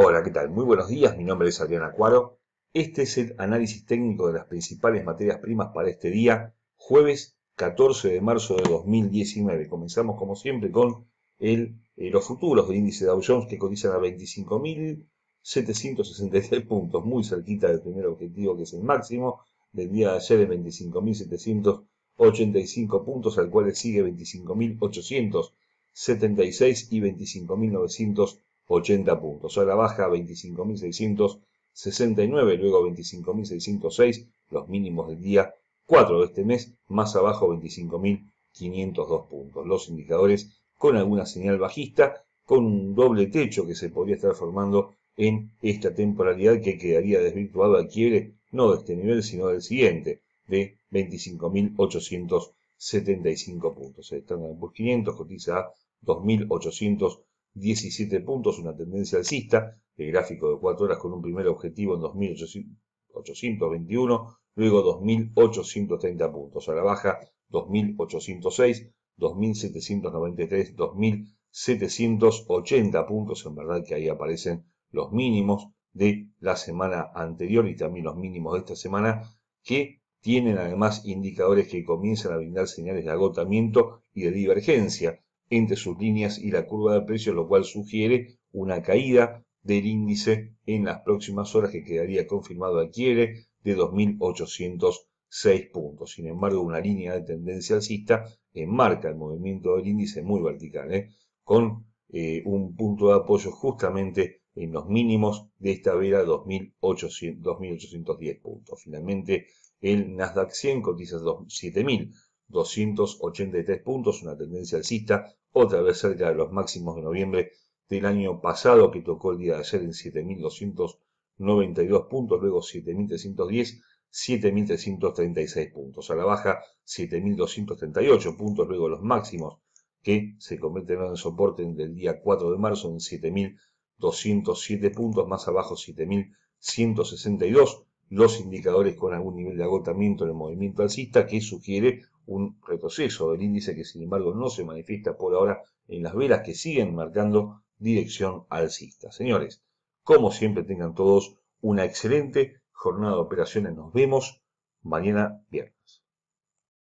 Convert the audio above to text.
Hola, ¿qué tal? Muy buenos días, mi nombre es Adrián Acuaro. Este es el análisis técnico de las principales materias primas para este día, jueves 14 de marzo de 2019. Comenzamos como siempre con el, eh, los futuros del índice Dow Jones que cotizan a 25.763 puntos, muy cerquita del primer objetivo que es el máximo del día de ayer de 25.785 puntos, al cual le sigue 25.876 y 25.900 80 puntos. Ahora baja 25.669, luego 25.606, los mínimos del día 4 de este mes, más abajo 25.502 puntos. Los indicadores con alguna señal bajista, con un doble techo que se podría estar formando en esta temporalidad que quedaría desvirtuado al quiebre, no de este nivel, sino del siguiente, de 25.875 puntos. El Standard Poor's 500 cotiza a 2.800 17 puntos, una tendencia alcista, el gráfico de 4 horas con un primer objetivo en 2.821, luego 2.830 puntos, a la baja 2.806, 2.793, 2.780 puntos, en verdad que ahí aparecen los mínimos de la semana anterior y también los mínimos de esta semana, que tienen además indicadores que comienzan a brindar señales de agotamiento y de divergencia entre sus líneas y la curva de precio, lo cual sugiere una caída del índice en las próximas horas que quedaría confirmado al de 2.806 puntos. Sin embargo, una línea de tendencia alcista enmarca el movimiento del índice muy vertical, ¿eh? con eh, un punto de apoyo justamente en los mínimos de esta vela 2.810 puntos. Finalmente, el Nasdaq 100 cotiza 7.000. 283 puntos, una tendencia alcista, otra vez cerca de los máximos de noviembre del año pasado, que tocó el día de ayer en 7.292 puntos, luego 7.310, 7.336 puntos. A la baja, 7.238 puntos, luego los máximos que se convierten en soporte del día 4 de marzo en 7.207 puntos, más abajo 7.162 los indicadores con algún nivel de agotamiento en el movimiento alcista que sugiere un retroceso del índice que sin embargo no se manifiesta por ahora en las velas que siguen marcando dirección alcista. Señores, como siempre tengan todos una excelente jornada de operaciones. Nos vemos mañana viernes.